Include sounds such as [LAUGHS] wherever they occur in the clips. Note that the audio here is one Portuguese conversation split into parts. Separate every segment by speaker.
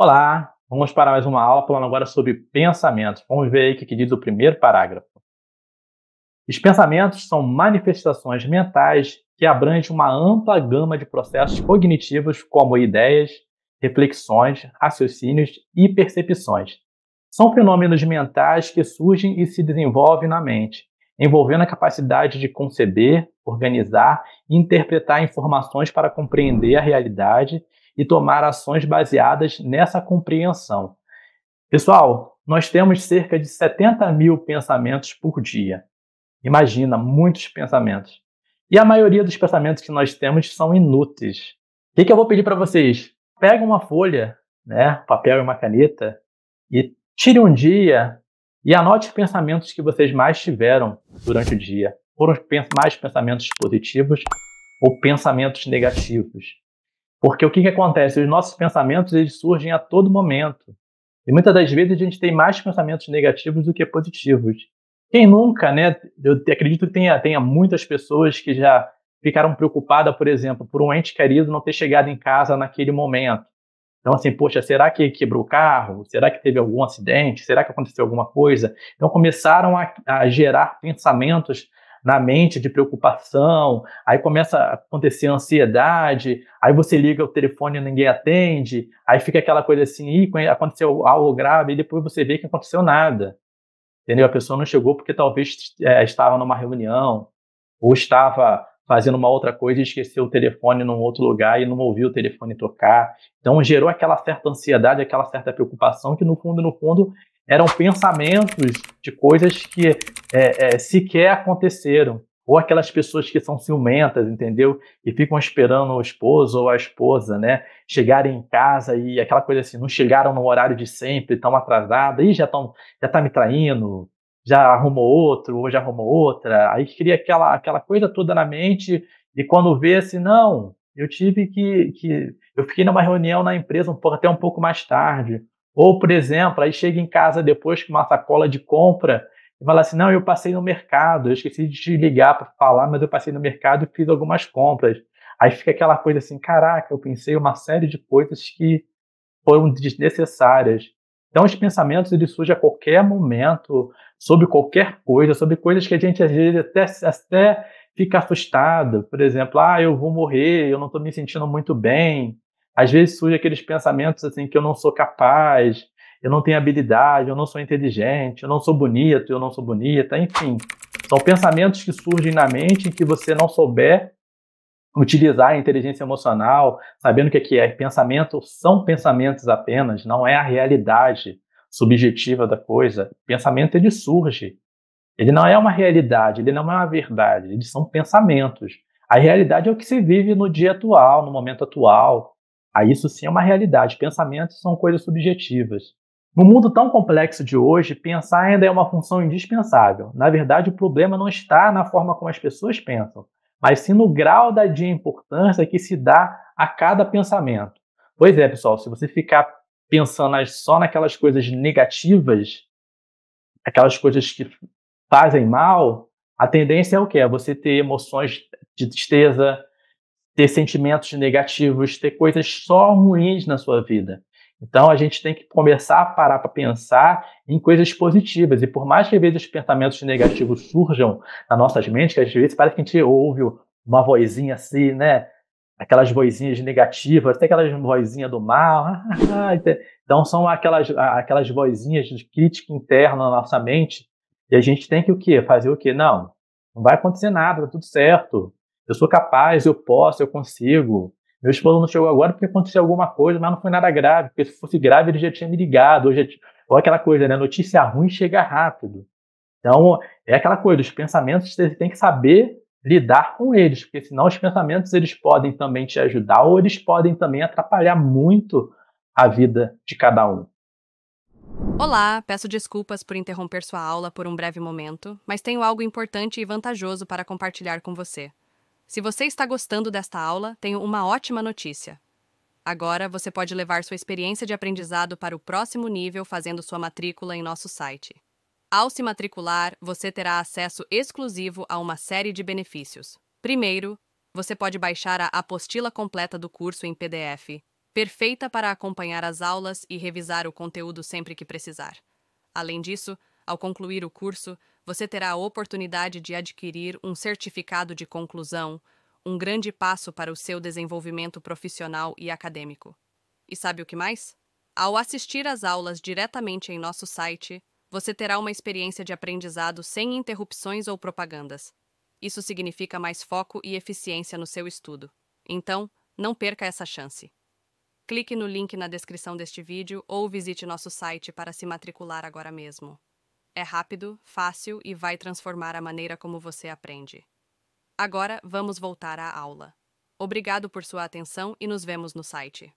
Speaker 1: Olá, vamos para mais uma aula falando agora sobre pensamentos. Vamos ver aí o que diz o primeiro parágrafo. Os pensamentos são manifestações mentais que abrangem uma ampla gama de processos cognitivos como ideias, reflexões, raciocínios e percepções. São fenômenos mentais que surgem e se desenvolvem na mente, envolvendo a capacidade de conceber, organizar e interpretar informações para compreender a realidade e tomar ações baseadas nessa compreensão. Pessoal, nós temos cerca de 70 mil pensamentos por dia. Imagina, muitos pensamentos. E a maioria dos pensamentos que nós temos são inúteis. O que, que eu vou pedir para vocês? Pega uma folha, né, papel e uma caneta, e tire um dia e anote os pensamentos que vocês mais tiveram durante o dia. Foram mais pensamentos positivos ou pensamentos negativos? Porque o que, que acontece? Os nossos pensamentos eles surgem a todo momento. E muitas das vezes a gente tem mais pensamentos negativos do que positivos. Quem nunca, né? Eu acredito que tenha, tenha muitas pessoas que já ficaram preocupadas, por exemplo, por um ente querido não ter chegado em casa naquele momento. Então, assim, poxa, será que quebrou o carro? Será que teve algum acidente? Será que aconteceu alguma coisa? Então, começaram a, a gerar pensamentos na mente de preocupação, aí começa a acontecer ansiedade, aí você liga o telefone e ninguém atende, aí fica aquela coisa assim, Ih, aconteceu algo grave, e depois você vê que aconteceu nada. Entendeu? A pessoa não chegou porque talvez é, estava numa reunião, ou estava fazendo uma outra coisa e esqueceu o telefone num outro lugar e não ouviu o telefone tocar. Então gerou aquela certa ansiedade, aquela certa preocupação que no fundo, no fundo, eram pensamentos de coisas que é, é, sequer aconteceram. Ou aquelas pessoas que são ciumentas, entendeu? E ficam esperando o esposo ou a esposa, né? Chegarem em casa e aquela coisa assim, não chegaram no horário de sempre, estão atrasadas, e já estão, já tá me traindo, já arrumou outro, ou já arrumou outra. Aí cria aquela, aquela coisa toda na mente, e quando vê assim, não, eu tive que, que. Eu fiquei numa reunião na empresa um pouco, até um pouco mais tarde ou, por exemplo, aí chega em casa depois com uma sacola de compra e fala assim: não, eu passei no mercado, eu esqueci de te ligar para falar, mas eu passei no mercado e fiz algumas compras. Aí fica aquela coisa assim: caraca, eu pensei uma série de coisas que foram desnecessárias. Então, os pensamentos eles surgem a qualquer momento, sobre qualquer coisa, sobre coisas que a gente às vezes até, até fica assustado. Por exemplo, ah, eu vou morrer, eu não estou me sentindo muito bem às vezes surgem aqueles pensamentos assim que eu não sou capaz, eu não tenho habilidade, eu não sou inteligente, eu não sou bonito, eu não sou bonita, enfim. São pensamentos que surgem na mente que você não souber utilizar a inteligência emocional, sabendo o que é que é pensamento, são pensamentos apenas, não é a realidade subjetiva da coisa. Pensamento ele surge. Ele não é uma realidade, ele não é uma verdade, eles são pensamentos. A realidade é o que se vive no dia atual, no momento atual, Aí ah, isso sim é uma realidade. Pensamentos são coisas subjetivas. No mundo tão complexo de hoje, pensar ainda é uma função indispensável. Na verdade, o problema não está na forma como as pessoas pensam, mas sim no grau da de importância que se dá a cada pensamento. Pois é, pessoal, se você ficar pensando só naquelas coisas negativas, aquelas coisas que fazem mal, a tendência é o quê? É você ter emoções de tristeza, ter sentimentos negativos, ter coisas só ruins na sua vida. Então a gente tem que começar a parar para pensar em coisas positivas. E por mais que às vezes os pensamentos negativos surjam na nossa mente, que às vezes parece que a gente ouve uma vozinha assim, né? Aquelas vozinhas negativas, até aquelas vozinhas do mal. [LAUGHS] então são aquelas, aquelas vozinhas de crítica interna na nossa mente. E a gente tem que o quê? Fazer o quê? Não, não vai acontecer nada, tá tudo certo. Eu sou capaz, eu posso, eu consigo. Meu esposo não chegou agora porque aconteceu alguma coisa, mas não foi nada grave, porque se fosse grave ele já tinha me ligado. Ou, já t... ou aquela coisa, né? Notícia ruim chega rápido. Então, é aquela coisa, os pensamentos você tem que saber lidar com eles, porque senão os pensamentos eles podem também te ajudar ou eles podem também atrapalhar muito a vida de cada um.
Speaker 2: Olá, peço desculpas por interromper sua aula por um breve momento, mas tenho algo importante e vantajoso para compartilhar com você. Se você está gostando desta aula, tenho uma ótima notícia. Agora você pode levar sua experiência de aprendizado para o próximo nível fazendo sua matrícula em nosso site. Ao se matricular, você terá acesso exclusivo a uma série de benefícios. Primeiro, você pode baixar a apostila completa do curso em PDF, perfeita para acompanhar as aulas e revisar o conteúdo sempre que precisar. Além disso, ao concluir o curso, você terá a oportunidade de adquirir um certificado de conclusão, um grande passo para o seu desenvolvimento profissional e acadêmico. E sabe o que mais? Ao assistir às aulas diretamente em nosso site, você terá uma experiência de aprendizado sem interrupções ou propagandas. Isso significa mais foco e eficiência no seu estudo. Então, não perca essa chance. Clique no link na descrição deste vídeo ou visite nosso site para se matricular agora mesmo é rápido, fácil e vai transformar a maneira como você aprende. Agora, vamos voltar à aula. Obrigado por sua atenção e nos vemos no site.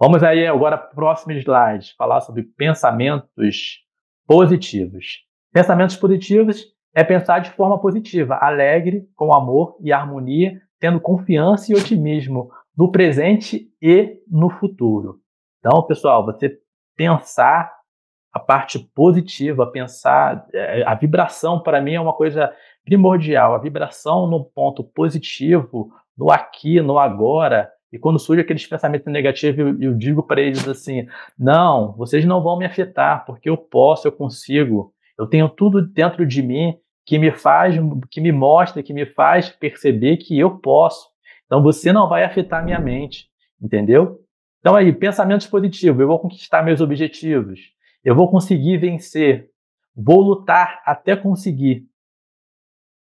Speaker 1: Vamos aí agora para o próximo slide, falar sobre pensamentos positivos. Pensamentos positivos é pensar de forma positiva, alegre, com amor e harmonia, tendo confiança e otimismo no presente e no futuro. Então, pessoal, você pensar a parte positiva, pensar. É, a vibração, para mim, é uma coisa primordial. A vibração no ponto positivo, no aqui, no agora. E quando surge aqueles pensamentos negativos, eu, eu digo para eles assim: não, vocês não vão me afetar, porque eu posso, eu consigo. Eu tenho tudo dentro de mim que me faz, que me mostra, que me faz perceber que eu posso. Então você não vai afetar minha mente, entendeu? Então aí, pensamentos positivos, eu vou conquistar meus objetivos. Eu vou conseguir vencer. Vou lutar até conseguir.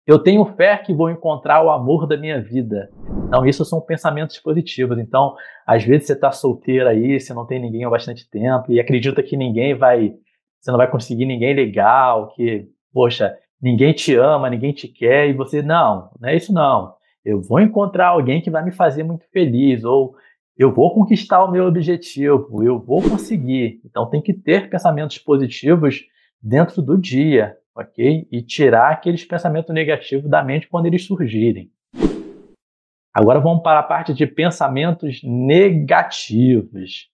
Speaker 1: Eu tenho fé que vou encontrar o amor da minha vida. Então, isso são pensamentos positivos. Então, às vezes você está solteiro aí, você não tem ninguém há bastante tempo e acredita que ninguém vai, você não vai conseguir ninguém legal, que, poxa, ninguém te ama, ninguém te quer e você, não, não é isso não. Eu vou encontrar alguém que vai me fazer muito feliz ou eu vou conquistar o meu objetivo, eu vou conseguir. Então tem que ter pensamentos positivos dentro do dia, ok? E tirar aqueles pensamentos negativos da mente quando eles surgirem. Agora vamos para a parte de pensamentos negativos.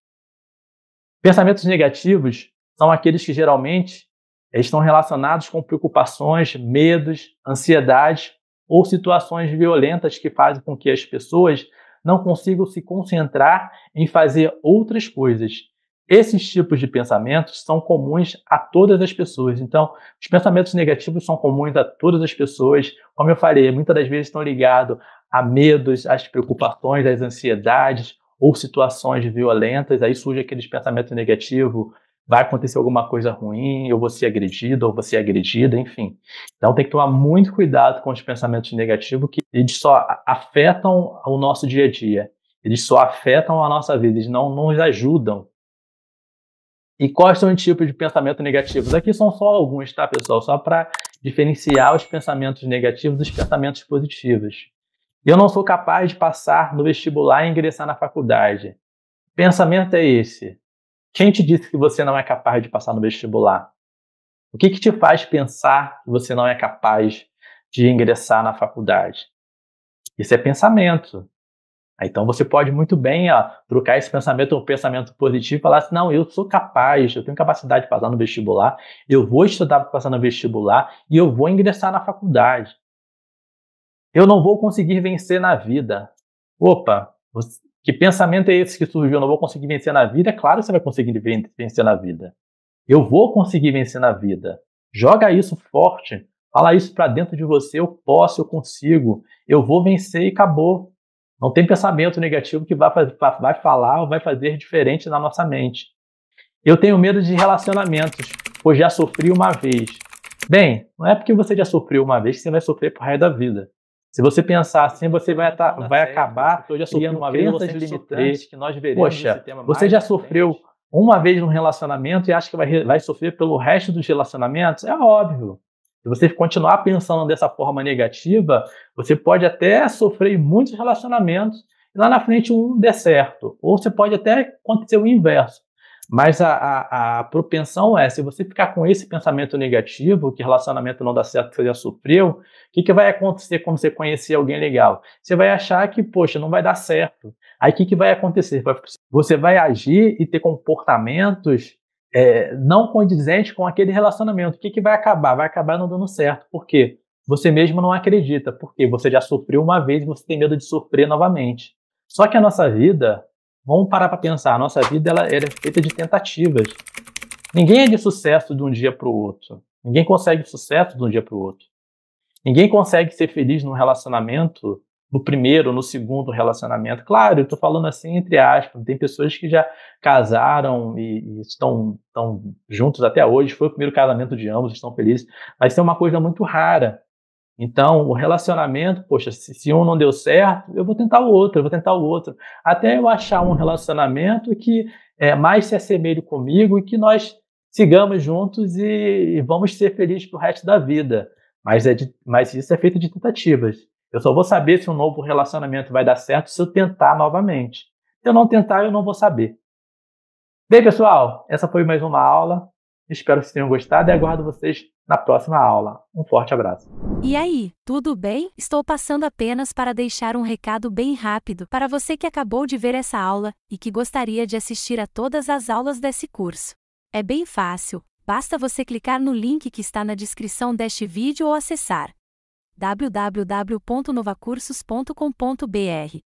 Speaker 1: Pensamentos negativos são aqueles que geralmente estão relacionados com preocupações, medos, ansiedade ou situações violentas que fazem com que as pessoas não consigam se concentrar em fazer outras coisas. Esses tipos de pensamentos são comuns a todas as pessoas. Então, os pensamentos negativos são comuns a todas as pessoas. Como eu falei, muitas das vezes estão ligados a medos, às preocupações, às ansiedades ou situações violentas. Aí surge aqueles pensamentos negativos vai acontecer alguma coisa ruim, eu vou ser agredido, ou você é agredida, enfim. Então tem que tomar muito cuidado com os pensamentos negativos que eles só afetam o nosso dia a dia. Eles só afetam a nossa vida, eles não, nos ajudam. E quais é são os tipos de pensamento negativos? Aqui são só alguns, tá, pessoal? Só para diferenciar os pensamentos negativos dos pensamentos positivos. Eu não sou capaz de passar no vestibular e ingressar na faculdade. Pensamento é esse? Quem te disse que você não é capaz de passar no vestibular? O que, que te faz pensar que você não é capaz de ingressar na faculdade? Isso é pensamento. Então você pode muito bem ó, trocar esse pensamento um pensamento positivo e falar assim: não, eu sou capaz, eu tenho capacidade de passar no vestibular, eu vou estudar para passar no vestibular e eu vou ingressar na faculdade. Eu não vou conseguir vencer na vida. Opa, você, que pensamento é esse que surgiu? Eu não vou conseguir vencer na vida? É Claro que você vai conseguir vencer na vida. Eu vou conseguir vencer na vida. Joga isso forte. Fala isso para dentro de você. Eu posso, eu consigo. Eu vou vencer e acabou. Não tem pensamento negativo que vai, vai falar ou vai fazer diferente na nossa mente. Eu tenho medo de relacionamentos, pois já sofri uma vez. Bem, não é porque você já sofreu uma vez que você vai sofrer por resto da vida. Se você pensar assim, você vai, tá, vai certo, acabar eu já criando uma crenças limitantes que nós veremos Poxa, você já sofreu uma vez num relacionamento e acha que vai, vai sofrer pelo resto dos relacionamentos? É óbvio. Se você continuar pensando dessa forma negativa, você pode até sofrer muitos relacionamentos e lá na frente um der certo. Ou você pode até acontecer o inverso. Mas a, a, a, propensão é, se você ficar com esse pensamento negativo, que relacionamento não dá certo, que você já sofreu, o que, que vai acontecer quando você conhecer alguém legal? Você vai achar que, poxa, não vai dar certo. Aí o que, que vai acontecer? Você vai agir e ter comportamentos é, não condizentes com aquele relacionamento. O que, que vai acabar? Vai acabar não dando certo. Por quê? Você mesmo não acredita, porque você já sofreu uma vez e você tem medo de sofrer novamente. Só que a nossa vida, Vamos parar para pensar. A nossa vida ela, ela é feita de tentativas. Ninguém é de sucesso de um dia para o outro. Ninguém consegue sucesso de um dia para o outro. Ninguém consegue ser feliz num relacionamento no primeiro, no segundo relacionamento. Claro, eu estou falando assim entre aspas. Tem pessoas que já casaram e, e estão, estão juntos até hoje. Foi o primeiro casamento de ambos, estão felizes. Mas isso é uma coisa muito rara. Então, o relacionamento, poxa, se, se, um não deu certo, eu vou tentar o outro, eu vou tentar o outro. Até eu achar um relacionamento que é, mais se assemelhe comigo e que nós sigamos juntos e, e vamos ser felizes o resto da vida. Mas, é de, mas isso é feito de tentativas. Eu só vou saber se um novo relacionamento vai dar certo se eu tentar novamente. Se eu não tentar, eu não vou saber. Bem, pessoal, essa foi mais uma aula. Espero que vocês tenham gostado e aguardo vocês na próxima aula. Um forte abraço.
Speaker 2: E aí, tudo bem? Estou passando apenas para deixar um recado bem rápido para você que acabou de ver essa aula e que gostaria de assistir a todas as aulas desse curso. É bem fácil, basta você clicar no link que está na descrição deste vídeo ou acessar www.novacursos.com.br.